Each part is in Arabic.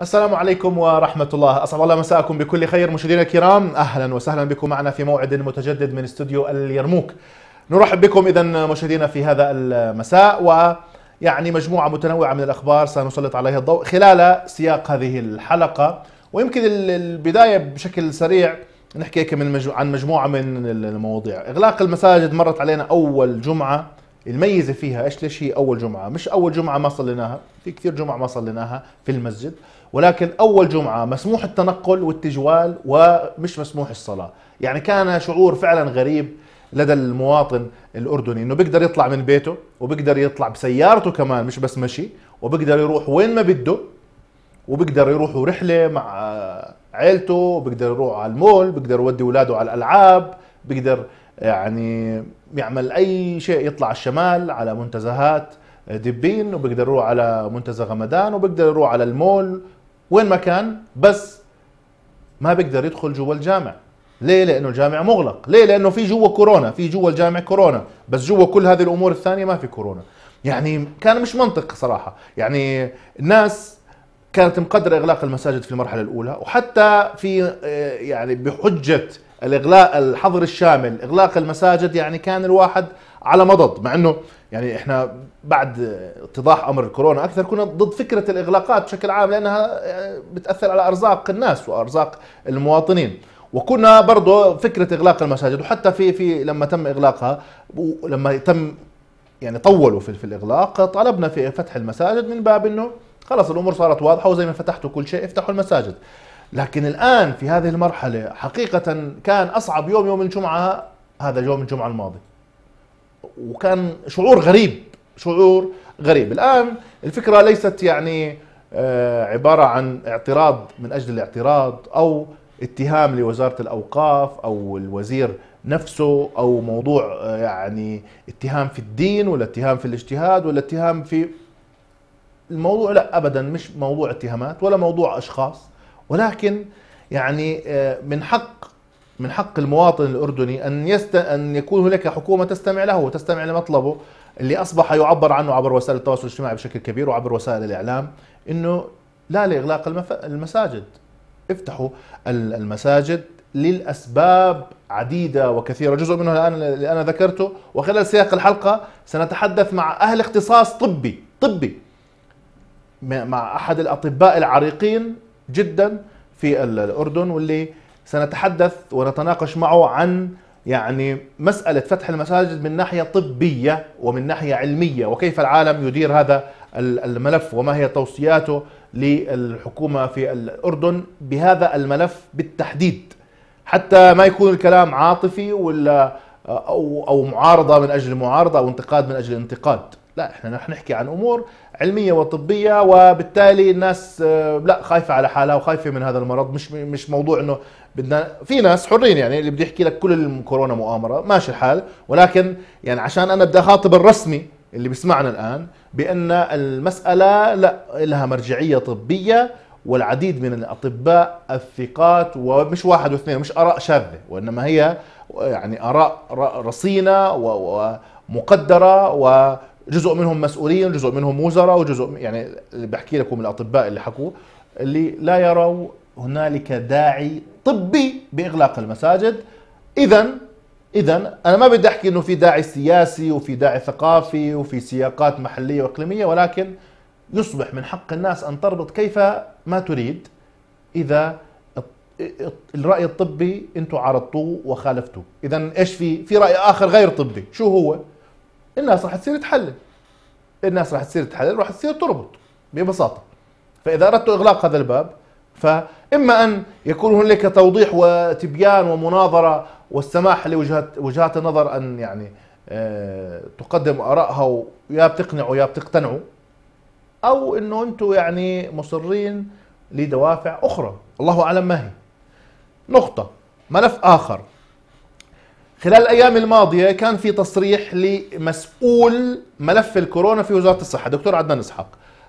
السلام عليكم ورحمة الله أسعد الله مساءكم بكل خير مشاهدينا الكرام أهلا وسهلا بكم معنا في موعد متجدد من استوديو اليرموك نرحب بكم إذا مشاهدينا في هذا المساء ويعني مجموعة متنوعة من الأخبار سنسلط عليها الضوء خلال سياق هذه الحلقة ويمكن البداية بشكل سريع نحكي هيك عن مجموعة من المواضيع إغلاق المساجد مرت علينا أول جمعة الميزه فيها ايش ليش هي اول جمعه مش اول جمعه ما صليناها في كثير جمعه ما صليناها في المسجد ولكن اول جمعه مسموح التنقل والتجوال ومش مسموح الصلاه يعني كان شعور فعلا غريب لدى المواطن الاردني انه بيقدر يطلع من بيته وبيقدر يطلع بسيارته كمان مش بس مشي وبيقدر يروح وين ما بده وبيقدر يروح رحله مع عيلته بيقدر يروح على المول بيقدر يودي اولاده على الالعاب بيقدر يعني يعمل اي شيء يطلع الشمال على منتزهات دبين وبقدر يروح على منتزه غمدان وبقدر يروح على المول وين ما كان بس ما بيقدر يدخل جوا الجامع ليه لانه الجامع مغلق ليه لانه في جوا كورونا في جوا الجامع كورونا بس جوا كل هذه الامور الثانيه ما في كورونا يعني كان مش منطق صراحه يعني الناس كانت مقدره اغلاق المساجد في المرحله الاولى وحتى في آه، يعني بحجه الاغلاق الحظر الشامل اغلاق المساجد يعني كان الواحد على مضض مع انه يعني احنا بعد اتضاح امر الكورونا اكثر كنا ضد فكره الاغلاقات بشكل عام لانها آه، بتاثر على ارزاق الناس وارزاق المواطنين وكنا برضه فكره اغلاق المساجد وحتى في في لما تم اغلاقها ولما تم يعني طولوا في, في الاغلاق طالبنا في فتح المساجد من باب انه خلص الامور صارت واضحه وزي ما فتحتوا كل شيء افتحوا المساجد لكن الآن في هذه المرحلة حقيقة كان أصعب يوم يوم الجمعة هذا يوم الجمعة الماضي وكان شعور غريب شعور غريب الآن الفكرة ليست يعني آه، عبارة عن اعتراض من أجل الاعتراض أو اتهام لوزارة الأوقاف أو الوزير نفسه أو موضوع آه، يعني اتهام في الدين ولا اتهام في الاجتهاد ولا اتهام في الموضوع لا أبدا مش موضوع اتهامات ولا موضوع أشخاص ولكن يعني آه، من حق من حق المواطن الاردني ان يست... ان يكون هناك حكومه تستمع له وتستمع لمطلبه اللي اصبح يعبر عنه عبر وسائل التواصل الاجتماعي بشكل كبير وعبر وسائل الاعلام انه لا لاغلاق المف... المساجد افتحوا المساجد للاسباب عديده وكثيره جزء منها الان اللي انا ذكرته وخلال سياق الحلقه سنتحدث مع اهل اختصاص طبي طبي مع احد الاطباء العريقين جدا في الأردن واللي سنتحدث ونتناقش معه عن يعني مسألة فتح المساجد من ناحية طبية ومن ناحية علمية وكيف العالم يدير هذا الملف وما هي توصياته للحكومة في الأردن بهذا الملف بالتحديد حتى ما يكون الكلام عاطفي ولا أو, أو معارضة من أجل معارضة أو انتقاد من أجل انتقاد لا احنا رح نحكي عن امور علميه وطبيه وبالتالي الناس آه، لا خايفه على حالها وخايفه من هذا المرض مش مش موضوع انه بدنا في ناس حرين يعني اللي بده يحكي لك كل الكورونا مؤامره ماشي الحال ولكن يعني عشان انا بدي اخاطب الرسمي اللي بيسمعنا الان بان المساله لا لها مرجعيه طبيه والعديد من الاطباء الثقات ومش واحد واثنين مش اراء شاذه وانما هي يعني اراء رصينه ومقدره و جزء منهم مسؤولين جزء منهم وزراء وجزء يعني اللي بحكي لكم الاطباء اللي حكوا اللي لا يروا هنالك داعي طبي باغلاق المساجد اذا اذا انا ما بدي احكي انه في داعي سياسي وفي داعي ثقافي وفي سياقات محليه واقليميه ولكن يصبح من حق الناس ان تربط كيف ما تريد اذا الراي الطبي انتم عرضتوه وخالفتوه اذا ايش في في راي اخر غير طبي شو هو الناس راح تصير تحلل الناس راح تصير تحلل راح تصير تربط ببساطه فاذا اردت اغلاق هذا الباب فاما ان يكون هنالك توضيح وتبيان ومناظره والسماح لوجهات وجهات النظر ان يعني آه، تقدم ارائها ويا بتقنعوا يا بتقتنعوا او انه انتم يعني مصرين لدوافع اخرى الله اعلم ما هي نقطه ملف اخر خلال الايام الماضيه كان في تصريح لمسؤول ملف الكورونا في وزاره الصحه دكتور عدنان اسحاق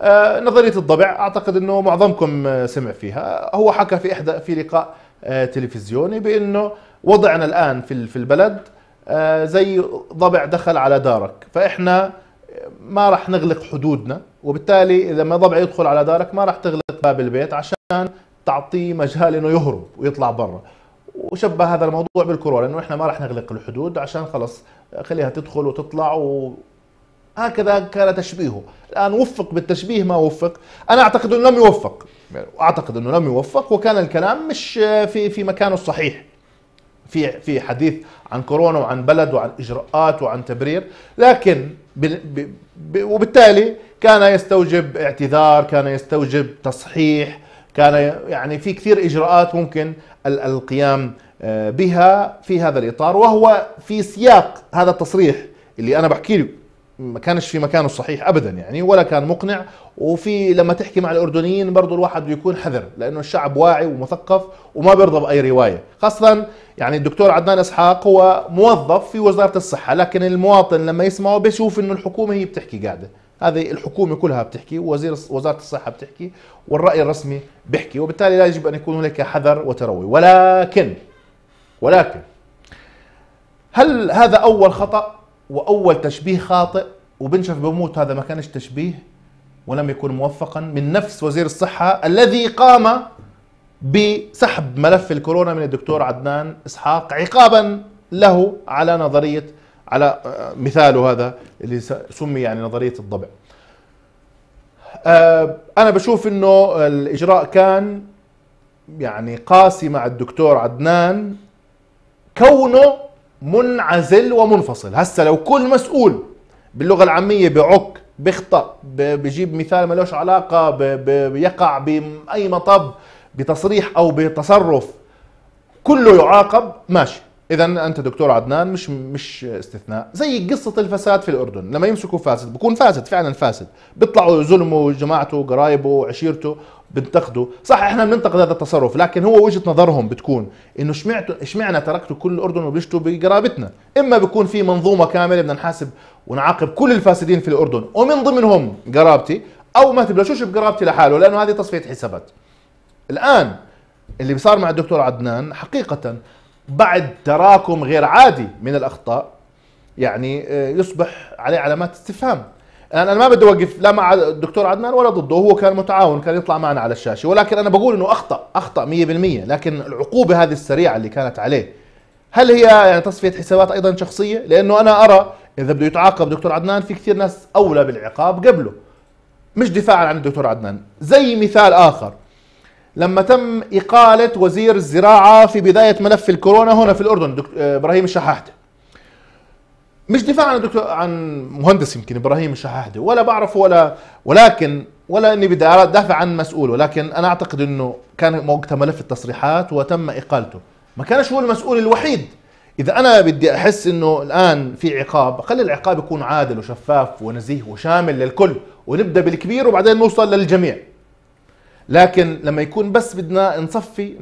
آه، نظريه الضبع اعتقد انه معظمكم آه، سمع فيها هو حكى في احدى في لقاء آه، تلفزيوني بانه وضعنا الان في في البلد زي ضبع دخل على دارك فاحنا ما راح نغلق حدودنا وبالتالي اذا ما ضبع يدخل على دارك ما راح تغلق باب البيت عشان تعطيه مجال انه يهرب ويطلع برا وشبه هذا الموضوع بالكورونا انه احنا ما راح نغلق الحدود عشان خلص خليها تدخل وتطلع و هكذا كان تشبيهه الان وفق بالتشبيه ما وفق انا اعتقد انه لم يوفق اعتقد انه لم يوفق وكان الكلام مش في في مكانه الصحيح في في حديث عن كورونا وعن بلد وعن اجراءات وعن تبرير لكن ب ب ب وبالتالي كان يستوجب اعتذار كان يستوجب تصحيح كان يعني في كثير اجراءات ممكن القيام آه، بها في هذا الاطار وهو في سياق هذا التصريح اللي انا بحكي له ما كانش في مكانه الصحيح ابدا يعني ولا كان مقنع وفي لما تحكي مع الاردنيين برضه الواحد بيكون يكون حذر لانه الشعب واعي ومثقف وما بيرضى باي روايه خاصه يعني الدكتور عدنان اسحاق هو موظف في وزاره الصحه لكن المواطن لما يسمعه بيشوف انه الحكومه هي بتحكي قاعده هذه الحكومه كلها بتحكي ووزير وزاره الصحه بتحكي والراي الرسمي بيحكي وبالتالي لا يجب ان يكون هناك حذر وتروي ولكن ولكن هل هذا اول خطا واول تشبيه خاطئ وبنشف بموت هذا ما كانش تشبيه ولم يكن موفقا من نفس وزير الصحه الذي قام بسحب ملف الكورونا من الدكتور عدنان اسحاق عقابا له على نظريه على مثاله هذا اللي سمي يعني نظريه الضبع آه، انا بشوف انه الاجراء كان يعني قاسي مع الدكتور عدنان كونه منعزل ومنفصل هسه لو كل مسؤول باللغه العاميه بعك بيخطا بجيب مثال ما لهش علاقه بيقع باي مطب بتصريح او بتصرف كله يعاقب ماشي اذا انت دكتور عدنان مش مش استثناء زي قصه الفساد في الاردن لما يمسكوا فاسد بكون فاسد فعلا فاسد بيطلعوا يظلموا جماعته قرايبه وعشيرته بنتقده صح احنا بننتقد هذا التصرف لكن هو وجهه نظرهم بتكون انه شمعت اشمعنا تركتوا كل الاردن وبيشتوا بقرابتنا اما بيكون في منظومه كامله بدنا نحاسب ونعاقب كل الفاسدين في الاردن ومن ضمنهم قرابتي او ما تبلشوش بقرابتي لحاله لانه هذه تصفيه حسابات الان اللي صار مع الدكتور عدنان حقيقه بعد تراكم غير عادي من الاخطاء يعني آه، يصبح عليه علامات استفهام انا ما بدي اوقف لا مع الدكتور عدنان ولا ضده هو كان متعاون كان يطلع معنا على الشاشه ولكن انا بقول انه اخطا اخطا 100% لكن العقوبه هذه السريعه اللي كانت عليه هل هي يعني تصفيه حسابات ايضا شخصيه لانه انا ارى اذا بده يتعاقب دكتور عدنان في كثير ناس اولى بالعقاب قبله مش دفاعا عن الدكتور عدنان زي مثال اخر لما تم إقالة وزير الزراعة في بداية ملف الكورونا هنا في الأردن دكتور آه، إبراهيم الشحاحدة مش دفاع عن دكتور عن مهندس يمكن إبراهيم الشحاحدة ولا بعرفه ولا ولكن ولا اني بدي ادافع عن مسؤول ولكن انا اعتقد انه كان وقتها ملف التصريحات وتم اقالته ما كانش هو المسؤول الوحيد اذا انا بدي احس انه الان في عقاب خلي العقاب يكون عادل وشفاف ونزيه وشامل للكل ونبدا بالكبير وبعدين نوصل للجميع لكن لما يكون بس بدنا نصفي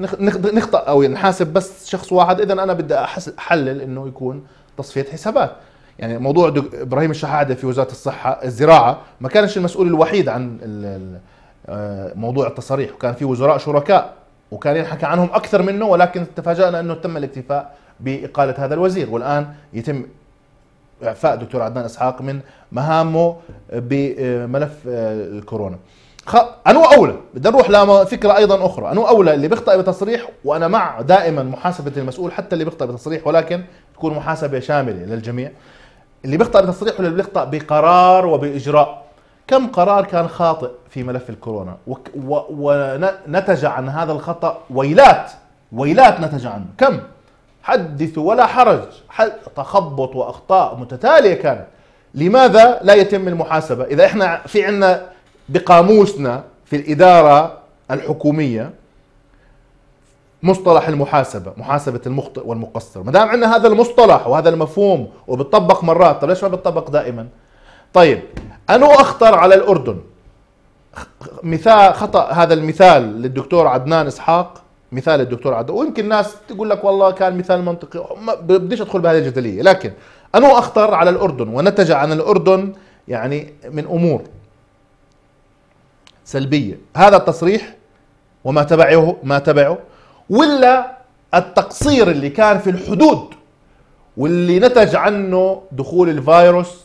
نخطا او نحاسب بس شخص واحد اذا انا بدي احلل انه يكون تصفيه حسابات يعني موضوع ابراهيم الشحاده في وزاره الصحه الزراعه ما كانش المسؤول الوحيد عن آه، موضوع التصاريح وكان في وزراء شركاء وكان ينحكى عنهم اكثر منه ولكن تفاجانا انه تم الاكتفاء باقاله هذا الوزير والان يتم اعفاء دكتور عدنان اسحاق من مهامه بملف آه، الكورونا خ... انو اولى بدنا نروح لفكره ايضا اخرى انو اولى اللي بيخطا بتصريح وانا مع دائما محاسبه المسؤول حتى اللي بيخطا بتصريح ولكن تكون محاسبه شامله للجميع اللي بيخطا بتصريح اللي بيخطا بقرار وباجراء كم قرار كان خاطئ في ملف الكورونا وك... و... ونتج عن هذا الخطا ويلات ويلات نتج عنه كم حدث ولا حرج حد... تخبط واخطاء متتاليه كانت لماذا لا يتم المحاسبه اذا احنا في عندنا بقاموسنا في الإدارة الحكومية مصطلح المحاسبة محاسبة المخطئ والمقصر ما دام عندنا هذا المصطلح وهذا المفهوم وبتطبق مرات طيب ليش ما بتطبق دائما طيب أنو أخطر على الأردن مثال خطأ هذا المثال للدكتور عدنان إسحاق مثال الدكتور عدنان ويمكن الناس تقول لك والله كان مثال منطقي ما بديش أدخل بهذه الجدلية لكن أنو أخطر على الأردن ونتج عن الأردن يعني من أمور سلبيه هذا التصريح وما تبعه ما تبعه ولا التقصير اللي كان في الحدود واللي نتج عنه دخول الفيروس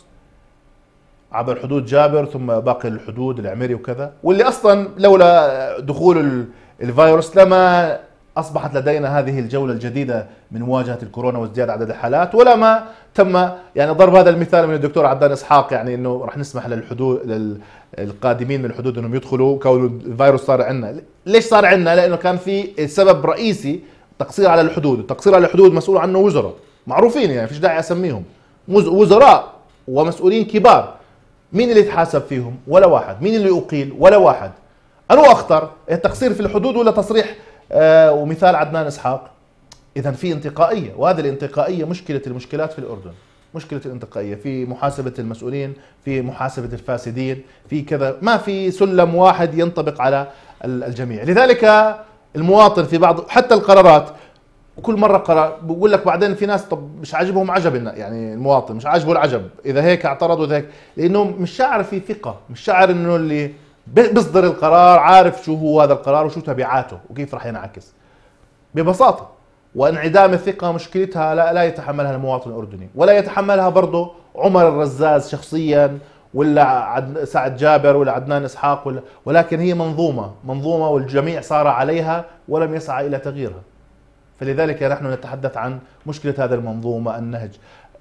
عبر حدود جابر ثم باقي الحدود العمري وكذا واللي اصلا لولا دخول الفيروس لما اصبحت لدينا هذه الجوله الجديده من مواجهه الكورونا وازدياد عدد الحالات ولا ما تم يعني ضرب هذا المثال من الدكتور عدنان اسحاق يعني انه رح نسمح للحدود القادمين من الحدود انهم يدخلوا كون الفيروس صار عندنا ليش صار عندنا لانه كان في سبب رئيسي تقصير على الحدود التقصير على الحدود مسؤول عنه وزراء معروفين يعني فيش داعي اسميهم وزراء ومسؤولين كبار مين اللي تحاسب فيهم ولا واحد مين اللي اقيل ولا واحد انو اخطر إيه التقصير في الحدود ولا تصريح آه ومثال عدنان اسحاق اذا في انتقائيه وهذه الانتقائيه مشكله المشكلات في الاردن مشكله الانتقائيه في محاسبه المسؤولين في محاسبه الفاسدين في كذا ما في سلم واحد ينطبق على الجميع لذلك المواطن في بعض حتى القرارات وكل مره قرار بقول لك بعدين في ناس طب مش عاجبهم عجب يعني المواطن مش عاجبه العجب اذا هيك اعترضوا هيك لانه مش شاعر في ثقه مش شاعر انه اللي بيصدر القرار عارف شو هو هذا القرار وشو تبعاته وكيف راح ينعكس ببساطه وانعدام الثقة مشكلتها لا, لا يتحملها المواطن الأردني ولا يتحملها برضه عمر الرزاز شخصيا ولا عد... سعد جابر ولا عدنان إسحاق ولا ولكن هي منظومة منظومة والجميع صار عليها ولم يسعى إلى تغييرها فلذلك نحن نتحدث عن مشكلة هذه المنظومة النهج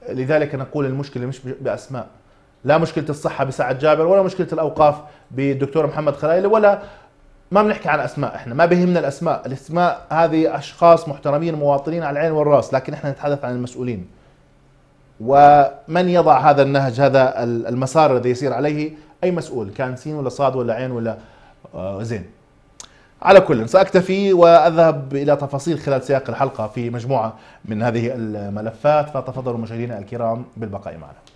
لذلك نقول المشكلة مش بأسماء لا مشكلة الصحة بسعد جابر ولا مشكلة الأوقاف بالدكتور محمد خلايلي ولا ما بنحكي عن اسماء احنا ما بهمنا الاسماء الاسماء هذه اشخاص محترمين مواطنين على العين والراس لكن احنا نتحدث عن المسؤولين ومن يضع هذا النهج هذا المسار الذي يسير عليه اي مسؤول كان سين ولا صاد ولا عين ولا آه، زين على كل ساكتفي واذهب الى تفاصيل خلال سياق الحلقه في مجموعه من هذه الملفات فتفضلوا مشاهدينا الكرام بالبقاء معنا